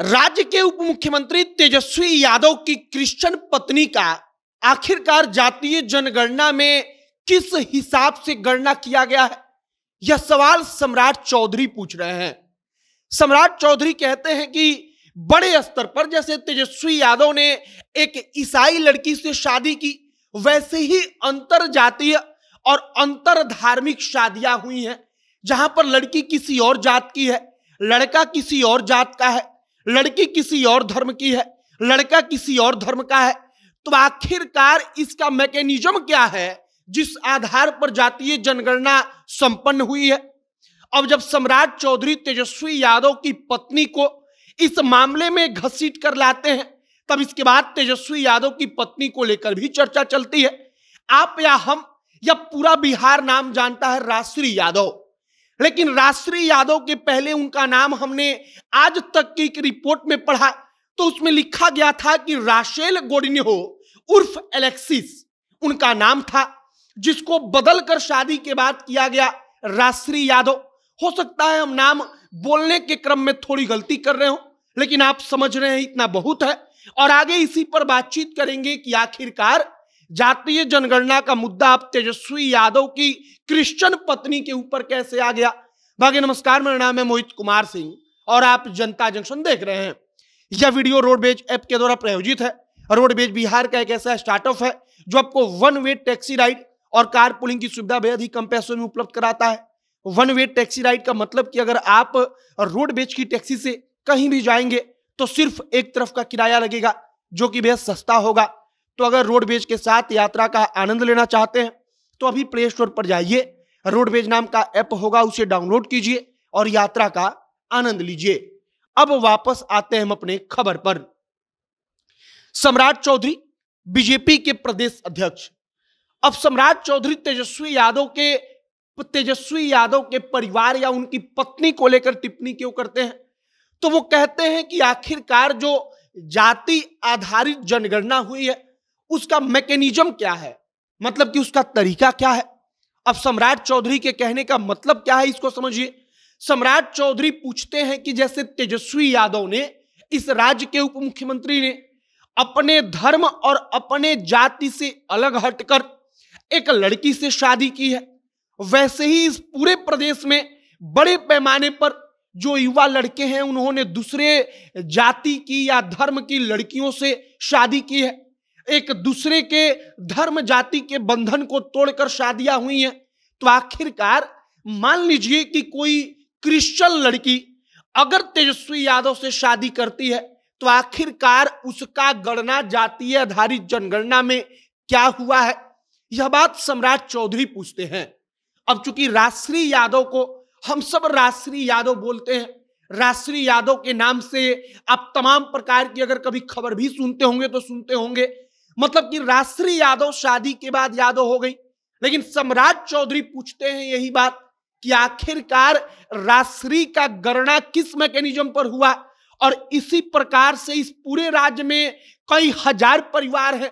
राज्य के उप मुख्यमंत्री तेजस्वी यादव की क्रिश्चियन पत्नी का आखिरकार जातीय जनगणना में किस हिसाब से गणना किया गया है यह सवाल सम्राट चौधरी पूछ रहे हैं सम्राट चौधरी कहते हैं कि बड़े स्तर पर जैसे तेजस्वी यादव ने एक ईसाई लड़की से शादी की वैसे ही अंतर जातीय और अंतर धार्मिक शादियां हुई हैं जहां पर लड़की किसी और जात की है लड़का किसी और जात का है लड़की किसी और धर्म की है लड़का किसी और धर्म का है तो आखिरकार इसका मैकेनिज्म क्या है जिस आधार पर जातीय जनगणना संपन्न हुई है अब जब सम्राट चौधरी तेजस्वी यादव की पत्नी को इस मामले में घसीट कर लाते हैं तब इसके बाद तेजस्वी यादव की पत्नी को लेकर भी चर्चा चलती है आप या हम या पूरा बिहार नाम जानता है राष्ट्रीय यादव लेकिन राष्ट्रीय यादव के पहले उनका नाम हमने आज तक की एक रिपोर्ट में पढ़ा तो उसमें लिखा गया था कि राशेल गोडिनहो उर्फ एलेक्सिस उनका नाम था जिसको बदलकर शादी के बाद किया गया राष्ट्रीय यादव हो सकता है हम नाम बोलने के क्रम में थोड़ी गलती कर रहे हो लेकिन आप समझ रहे हैं इतना बहुत है और आगे इसी पर बातचीत करेंगे कि आखिरकार जातीय जनगणना का मुद्दा अब तेजस्वी यादव की क्रिश्चियन पत्नी के ऊपर कैसे आ गया भाग्य नमस्कार मेरा नाम है मोहित कुमार सिंह और आप जनता जंक्शन देख रहे हैं यह वीडियो रोडवेज ऐप के द्वारा प्रायोजित है रोडवेज बिहार का एक ऐसा स्टार्टअप है जो आपको वन वे टैक्सी राइड और कार पुलिंग की सुविधा बेहद ही कम पैसों में उपलब्ध कराता है वन वे टैक्सी राइड का मतलब कि अगर आप रोडवेज की टैक्सी से कहीं भी जाएंगे तो सिर्फ एक तरफ का किराया लगेगा जो कि बेहद सस्ता होगा तो अगर रोडवेज के साथ यात्रा का आनंद लेना चाहते हैं तो अभी प्ले स्टोर पर जाइए रोडवेज नाम का ऐप होगा उसे डाउनलोड कीजिए और यात्रा का आनंद लीजिए अब वापस आते हैं हम अपने खबर पर सम्राट चौधरी बीजेपी के प्रदेश अध्यक्ष अब सम्राट चौधरी तेजस्वी यादव के तेजस्वी यादव के परिवार या उनकी पत्नी को लेकर टिप्पणी क्यों करते हैं तो वो कहते हैं कि आखिरकार जो जाति आधारित जनगणना हुई है उसका मैकेनिज्म क्या है मतलब कि उसका तरीका क्या है अब सम्राट चौधरी के कहने का मतलब क्या है इसको समझिए सम्राट चौधरी पूछते हैं कि जैसे तेजस्वी यादव ने इस राज्य के उप मुख्यमंत्री ने अपने धर्म और अपने जाति से अलग हटकर एक लड़की से शादी की है वैसे ही इस पूरे प्रदेश में बड़े पैमाने पर जो युवा लड़के हैं उन्होंने दूसरे जाति की या धर्म की लड़कियों से शादी की है एक दूसरे के धर्म जाति के बंधन को तोड़कर शादियां हुई हैं तो आखिरकार मान लीजिए कि कोई क्रिश्चियन लड़की अगर तेजस्वी यादव से शादी करती है तो आखिरकार उसका गणना जातीय आधारित जनगणना में क्या हुआ है यह बात सम्राट चौधरी पूछते हैं अब चूंकि राष्ट्रीय यादव को हम सब राष्ट्रीय यादव बोलते हैं राष्ट्रीय यादव के नाम से आप तमाम प्रकार की अगर कभी खबर भी सुनते होंगे तो सुनते होंगे मतलब कि राष्ट्रीय यादव शादी के बाद यादव हो गई लेकिन सम्राट चौधरी पूछते हैं यही बात कि आखिरकार राष्ट्रीय का गणना किस मैकेनिज्म पर हुआ और इसी प्रकार से इस पूरे राज्य में कई हजार परिवार हैं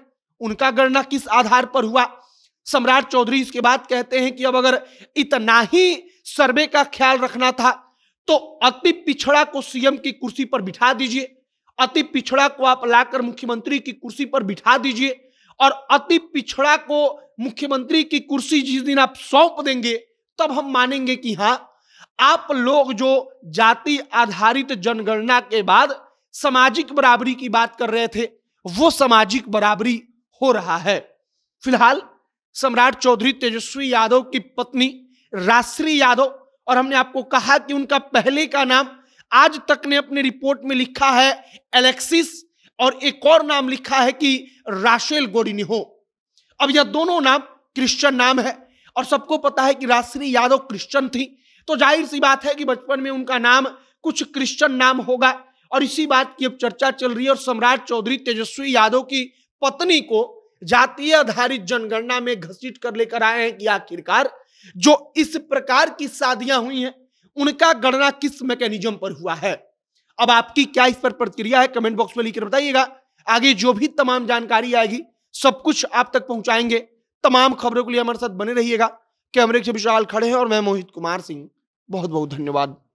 उनका गणना किस आधार पर हुआ सम्राट चौधरी इसके बाद कहते हैं कि अब अगर इतना ही सर्वे का ख्याल रखना था तो अति पिछड़ा को सीएम की कुर्सी पर बिठा दीजिए अति पिछड़ा को आप लाकर मुख्यमंत्री की कुर्सी पर बिठा दीजिए और अति पिछड़ा को मुख्यमंत्री की कुर्सी जिस दिन आप सौंप देंगे तब हम मानेंगे कि हाँ आप लोग जो जाति आधारित जनगणना के बाद सामाजिक बराबरी की बात कर रहे थे वो सामाजिक बराबरी हो रहा है फिलहाल सम्राट चौधरी तेजस्वी यादव की पत्नी राश्री यादव और हमने आपको कहा कि उनका पहले का नाम आज तक ने अपने रिपोर्ट में लिखा है एलेक्सिस और एक और नाम लिखा है कि राशेल गोडिनिहो अब यह दोनों नाम क्रिश्चियन नाम है और सबको पता है कि राशि यादव क्रिश्चियन थी तो जाहिर सी बात है कि बचपन में उनका नाम कुछ क्रिश्चियन नाम होगा और इसी बात की अब चर्चा चल रही है और सम्राट चौधरी तेजस्वी यादव की पत्नी को जातीय आधारित जनगणना में घसीट कर लेकर आए हैं कि आखिरकार जो इस प्रकार की शादियां हुई हैं उनका गणना किस मैकेनिज्म पर हुआ है अब आपकी क्या इस पर प्रतिक्रिया है कमेंट बॉक्स में लिखकर बताइएगा आगे जो भी तमाम जानकारी आएगी सब कुछ आप तक पहुंचाएंगे तमाम खबरों के लिए हमारे साथ बने रहिएगा कैमरे के विशाल खड़े हैं और मैं मोहित कुमार सिंह बहुत बहुत धन्यवाद